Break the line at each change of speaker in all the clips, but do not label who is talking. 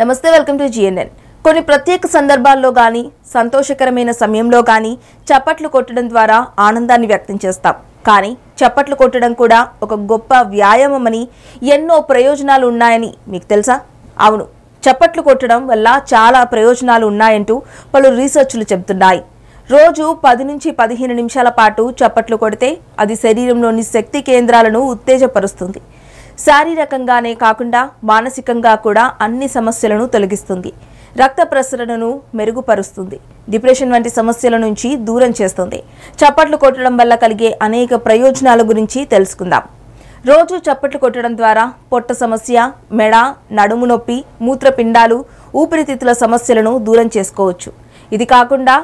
నమస్తే welcome to GNN కొన్ని ప్రత్యేక సందర్భాల్లో కానీ సంతోషకరమైన సమయంలో కానీ చప్పట్లు కొట్టడం ద్వారా ఆనందాన్ని వ్యక్తం చేస్తాం కానీ చప్పట్లు కొట్టడం కూడా ఒక గొప్ప వ్యాయామమని ఎన్నో ప్రయోజనాలు ఉన్నాయని మీకు తెలుసా అవును చప్పట్లు కొట్టడం వల్ల చాలా ప్రయోజనాలు ఉన్నాయంటూ పలు రీసెర్చ్లు చెబుతున్నాయి రోజు పది నుంచి పదిహేను నిమిషాల పాటు చప్పట్లు కొడితే అది శరీరంలోని శక్తి కేంద్రాలను ఉత్తేజపరుస్తుంది శారీరకంగానే కాకుండా మానసికంగా కూడా అన్ని సమస్యలను తొలగిస్తుంది రక్త ప్రసరణను మెరుగుపరుస్తుంది డిప్రెషన్ వంటి సమస్యల నుంచి దూరం చేస్తుంది చప్పట్లు కొట్టడం వల్ల కలిగే అనేక ప్రయోజనాల గురించి తెలుసుకుందాం రోజు చప్పట్లు కొట్టడం ద్వారా పొట్ట సమస్య మెడ నడుము నొప్పి మూత్రపిండాలు ఊపిరితిత్తుల సమస్యలను దూరం చేసుకోవచ్చు ఇది కాకుండా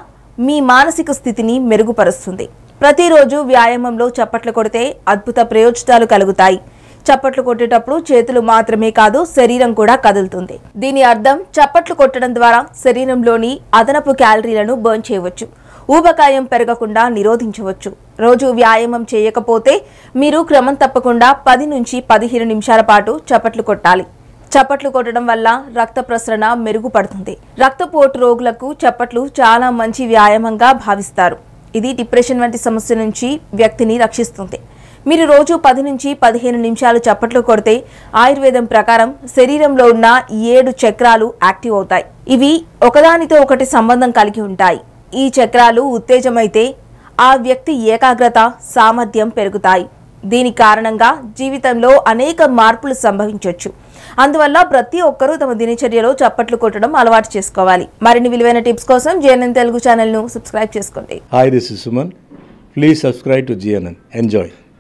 మీ మానసిక స్థితిని మెరుగుపరుస్తుంది ప్రతిరోజు వ్యాయామంలో చప్పట్లు కొడితే అద్భుత ప్రయోజనాలు కలుగుతాయి చప్పట్లు కొట్టేటప్పుడు చేతులు మాత్రమే కాదు శరీరం కూడా కదులుతుంది దీని అర్థం చప్పట్లు కొట్టడం ద్వారా శరీరంలోని అదనపు క్యాలరీలను బర్న్ చేయవచ్చు ఊబకాయం పెరగకుండా నిరోధించవచ్చు రోజు వ్యాయామం చేయకపోతే మీరు క్రమం తప్పకుండా పది నుంచి పదిహేను నిమిషాల పాటు చప్పట్లు కొట్టాలి చప్పట్లు కొట్టడం వల్ల రక్త ప్రసరణ మెరుగుపడుతుంది రక్తపోటు రోగులకు చప్పట్లు చాలా మంచి వ్యాయామంగా భావిస్తారు ఇది డిప్రెషన్ వంటి సమస్య నుంచి వ్యక్తిని రక్షిస్తుంది మీరు రోజు పది నుంచి పదిహేను నిమిషాలు చప్పట్లు కొడితే ఆయుర్వేదం ప్రకారం శరీరంలో ఉన్న ఏడు చక్రాలు యాక్టివ్ అవుతాయి ఇవి ఒకదానితో ఒకటి సంబంధం కలిగి ఉంటాయి ఈ చక్రాలు ఉత్తేజమైతే ఆ వ్యక్తి ఏకాగ్రత సామర్థ్యం పెరుగుతాయి దీని కారణంగా జీవితంలో అనేక మార్పులు సంభవించవచ్చు అందువల్ల ప్రతి ఒక్కరూ తమ దినచర్యలో చప్పట్లు కొట్టడం అలవాటు చేసుకోవాలి మరిన్ని విలువైన టిప్స్ కోసం జేఎన్ఎన్ తెలుగు ఛానల్ను సబ్స్క్రైబ్ చేసుకోండి hi this is Suman please subscribe to GNN enjoy